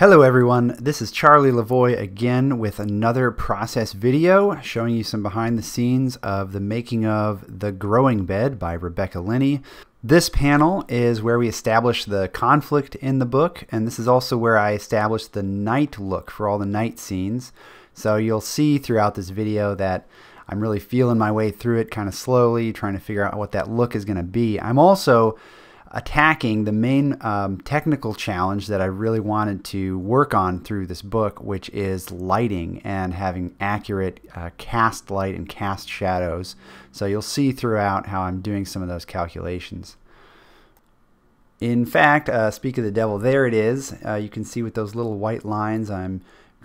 Hello everyone, this is Charlie Lavoy again with another process video showing you some behind the scenes of the making of The Growing Bed by Rebecca Linney. This panel is where we establish the conflict in the book and this is also where I establish the night look for all the night scenes. So you'll see throughout this video that I'm really feeling my way through it kind of slowly, trying to figure out what that look is going to be. I'm also attacking the main um, technical challenge that I really wanted to work on through this book, which is lighting and having accurate uh, cast light and cast shadows. So you'll see throughout how I'm doing some of those calculations. In fact, uh, speak of the devil, there it is. Uh, you can see with those little white lines, I'm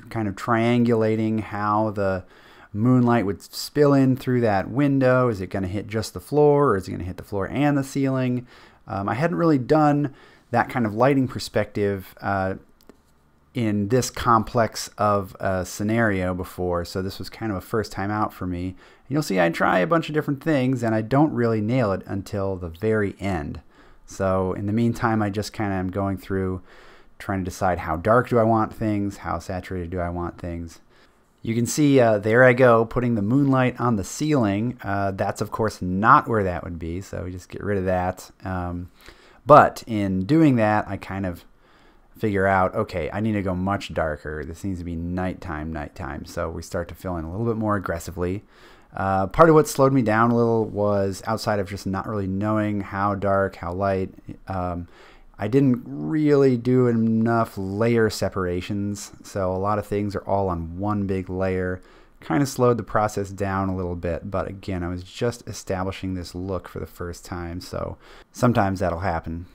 kind of triangulating how the moonlight would spill in through that window? Is it going to hit just the floor or is it going to hit the floor and the ceiling? Um, I hadn't really done that kind of lighting perspective uh, in this complex of a scenario before, so this was kind of a first time out for me. And you'll see I try a bunch of different things and I don't really nail it until the very end. So in the meantime, I just kind of am going through trying to decide how dark do I want things, how saturated do I want things, you can see uh, there I go putting the moonlight on the ceiling. Uh, that's of course not where that would be, so we just get rid of that. Um, but in doing that, I kind of figure out, okay, I need to go much darker. This needs to be nighttime, nighttime. So we start to fill in a little bit more aggressively. Uh, part of what slowed me down a little was outside of just not really knowing how dark, how light. Um, I didn't really do enough layer separations, so a lot of things are all on one big layer. Kind of slowed the process down a little bit, but again, I was just establishing this look for the first time, so sometimes that'll happen.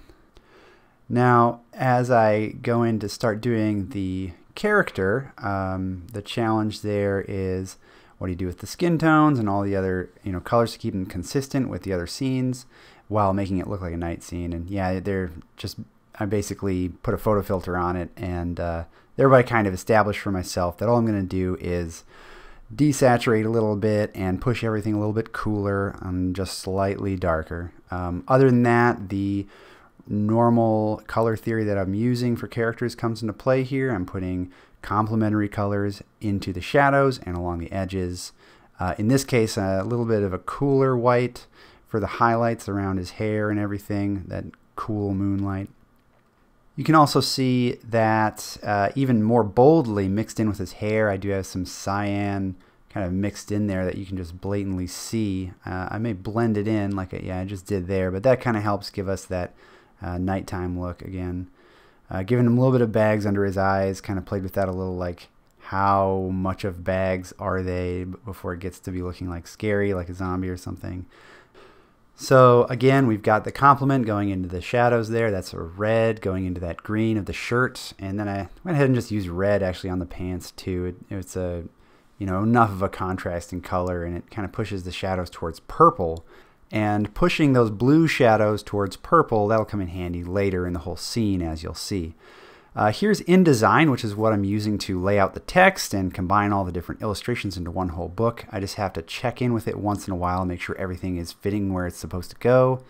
Now, as I go in to start doing the character, um, the challenge there is what do you do with the skin tones and all the other you know colors to keep them consistent with the other scenes while making it look like a night scene and yeah they're just I basically put a photo filter on it and uh, thereby kind of established for myself that all I'm going to do is desaturate a little bit and push everything a little bit cooler and just slightly darker. Um, other than that, the normal color theory that I'm using for characters comes into play here. I'm putting complementary colors into the shadows and along the edges. Uh, in this case, a little bit of a cooler white for the highlights around his hair and everything, that cool moonlight. You can also see that uh, even more boldly mixed in with his hair, I do have some cyan kind of mixed in there that you can just blatantly see. Uh, I may blend it in like, yeah, I just did there, but that kind of helps give us that uh, nighttime look again. Uh, giving him a little bit of bags under his eyes, kind of played with that a little like how much of bags are they before it gets to be looking like scary, like a zombie or something. So again, we've got the complement going into the shadows there. That's a red going into that green of the shirt. And then I went ahead and just used red actually on the pants too. It, it's a, you know, enough of a contrast in color and it kind of pushes the shadows towards purple and pushing those blue shadows towards purple, that'll come in handy later in the whole scene as you'll see. Uh, here's InDesign, which is what I'm using to lay out the text and combine all the different illustrations into one whole book. I just have to check in with it once in a while and make sure everything is fitting where it's supposed to go.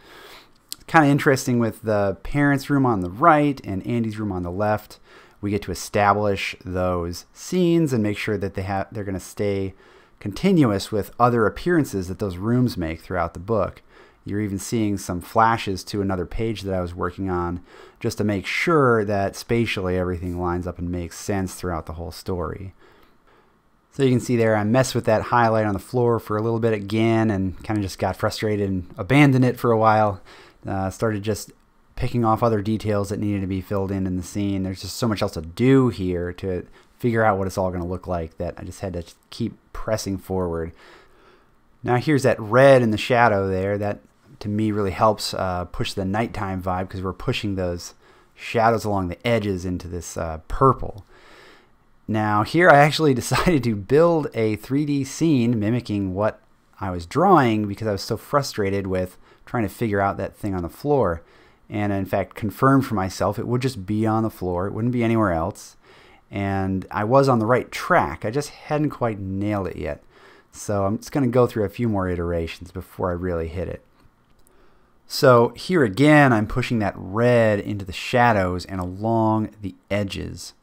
Kind of interesting with the parents' room on the right and Andy's room on the left. We get to establish those scenes and make sure that they have they're going to stay continuous with other appearances that those rooms make throughout the book. You're even seeing some flashes to another page that I was working on just to make sure that spatially everything lines up and makes sense throughout the whole story. So you can see there, I messed with that highlight on the floor for a little bit again and kind of just got frustrated and abandoned it for a while. Uh, started just picking off other details that needed to be filled in in the scene. There's just so much else to do here to figure out what it's all going to look like that I just had to keep pressing forward. Now here's that red in the shadow there. That to me really helps uh, push the nighttime vibe because we're pushing those shadows along the edges into this uh, purple. Now here I actually decided to build a 3D scene mimicking what I was drawing because I was so frustrated with trying to figure out that thing on the floor. And in fact confirmed for myself it would just be on the floor, it wouldn't be anywhere else and I was on the right track. I just hadn't quite nailed it yet. So I'm just going to go through a few more iterations before I really hit it. So here again, I'm pushing that red into the shadows and along the edges.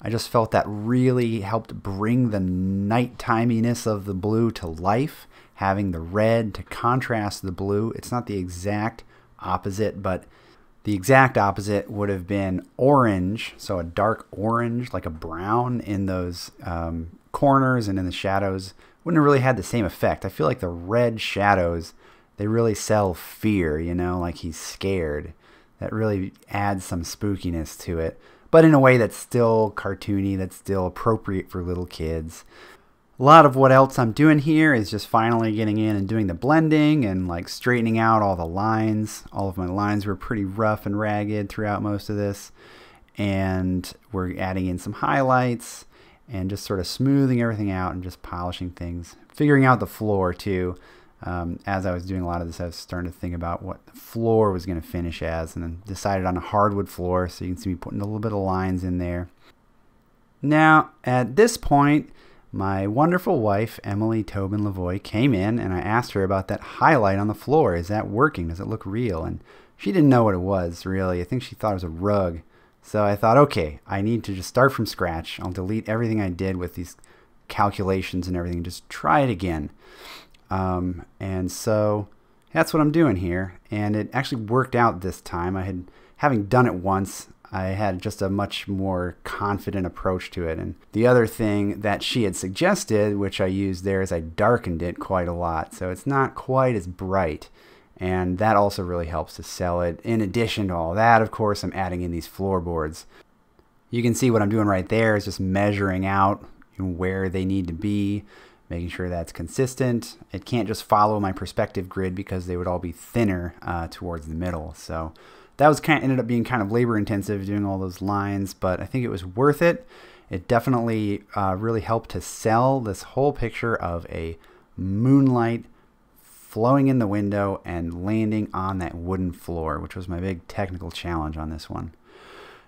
I just felt that really helped bring the nighttiminess of the blue to life, having the red to contrast the blue. It's not the exact opposite, but the exact opposite would have been orange, so a dark orange, like a brown in those um, corners and in the shadows. Wouldn't have really had the same effect. I feel like the red shadows, they really sell fear, you know, like he's scared. That really adds some spookiness to it, but in a way that's still cartoony, that's still appropriate for little kids a lot of what else I'm doing here is just finally getting in and doing the blending and like straightening out all the lines. All of my lines were pretty rough and ragged throughout most of this. And we're adding in some highlights and just sort of smoothing everything out and just polishing things. Figuring out the floor too. Um, as I was doing a lot of this, I was starting to think about what the floor was going to finish as and then decided on a hardwood floor. So you can see me putting a little bit of lines in there. Now, at this point, my wonderful wife, Emily Tobin Lavoy, came in and I asked her about that highlight on the floor. Is that working? Does it look real? And she didn't know what it was, really. I think she thought it was a rug. So I thought, okay, I need to just start from scratch. I'll delete everything I did with these calculations and everything. Just try it again. Um, and so that's what I'm doing here. And it actually worked out this time. I had, having done it once, I had just a much more confident approach to it. And the other thing that she had suggested, which I used there, is I darkened it quite a lot. So it's not quite as bright. And that also really helps to sell it. In addition to all that, of course, I'm adding in these floorboards. You can see what I'm doing right there is just measuring out where they need to be, making sure that's consistent. It can't just follow my perspective grid because they would all be thinner uh, towards the middle. So that was kind of ended up being kind of labor intensive doing all those lines, but I think it was worth it. It definitely uh, really helped to sell this whole picture of a moonlight flowing in the window and landing on that wooden floor, which was my big technical challenge on this one.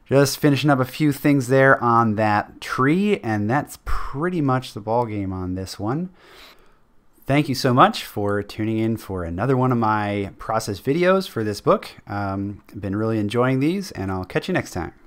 Just finishing up a few things there on that tree, and that's pretty much the ball game on this one. Thank you so much for tuning in for another one of my process videos for this book. Um, I've been really enjoying these, and I'll catch you next time.